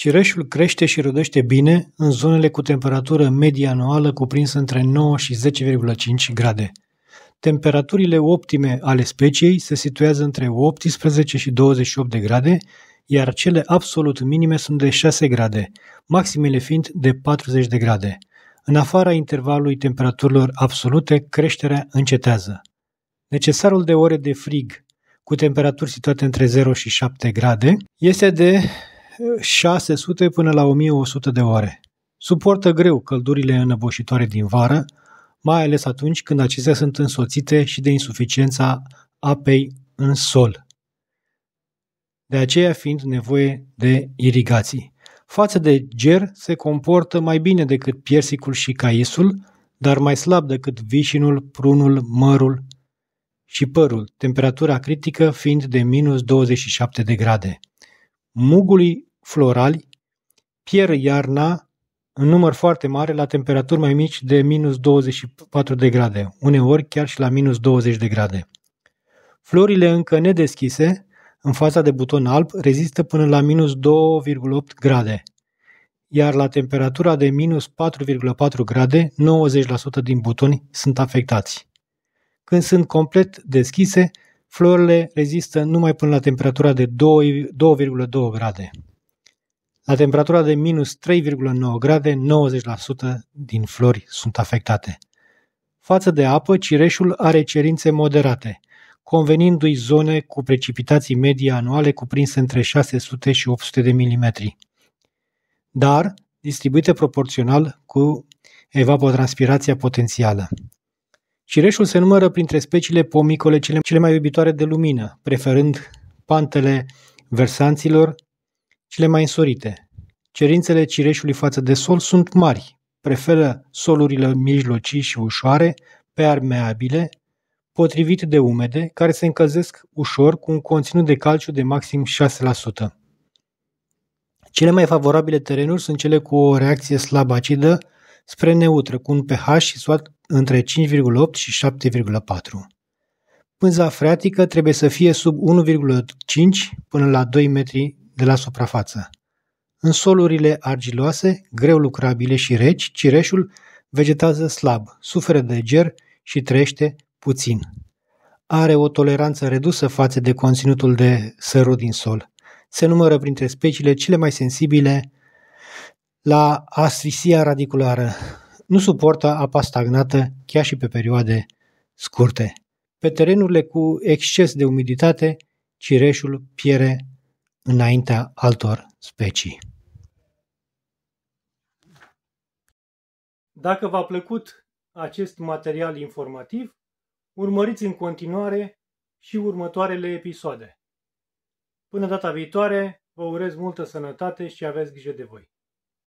Cireșul crește și rodește bine în zonele cu temperatură medie anuală cuprinsă între 9 și 10,5 grade. Temperaturile optime ale speciei se situează între 18 și 28 de grade, iar cele absolut minime sunt de 6 grade, maximele fiind de 40 de grade. În afara intervalului temperaturilor absolute, creșterea încetează. Necesarul de ore de frig cu temperaturi situate între 0 și 7 grade este de 600 până la 1100 de ore. Suportă greu căldurile înăboșitoare din vară, mai ales atunci când acestea sunt însoțite și de insuficiența apei în sol. De aceea fiind nevoie de irigații. Față de ger se comportă mai bine decât piersicul și caisul, dar mai slab decât vișinul, prunul, mărul și părul, temperatura critică fiind de minus 27 de grade. Mugului florali, pier iarna în număr foarte mare la temperaturi mai mici de minus 24 de grade, uneori chiar și la minus 20 de grade. Florile încă nedeschise, în faza de buton alb, rezistă până la minus 2,8 grade, iar la temperatura de minus 4,4 grade, 90% din butoni sunt afectați. Când sunt complet deschise, florile rezistă numai până la temperatura de 2,2 grade. La temperatura de minus 3,9 grade, 90% din flori sunt afectate. Față de apă, cireșul are cerințe moderate, convenindu-i zone cu precipitații medii anuale cuprinse între 600 și 800 de milimetri, dar distribuite proporțional cu evapotranspirația potențială. Cireșul se numără printre speciile pomicole cele, cele mai iubitoare de lumină, preferând pantele versanților, cele mai însorite. Cerințele cireșului față de sol sunt mari. Preferă solurile mijlocii și ușoare, permeabile, potrivit de umede, care se încălzesc ușor cu un conținut de calciu de maxim 6%. Cele mai favorabile terenuri sunt cele cu o reacție slab acidă spre neutră, cu un pH și suat între 5,8 și 7,4. Pânza freatică trebuie să fie sub 1,5 până la 2 metri de la suprafață. În solurile argiloase, greu lucrabile și reci, cireșul vegetează slab, suferă de ger și trăiește puțin. Are o toleranță redusă față de conținutul de sărut din sol. Se numără printre speciile cele mai sensibile la asfixia radiculară. Nu suportă apa stagnată chiar și pe perioade scurte. Pe terenurile cu exces de umiditate, cireșul piere înaintea altor specii. Dacă v-a plăcut acest material informativ, urmăriți în continuare și următoarele episoade. Până data viitoare, vă urez multă sănătate și aveți grijă de voi!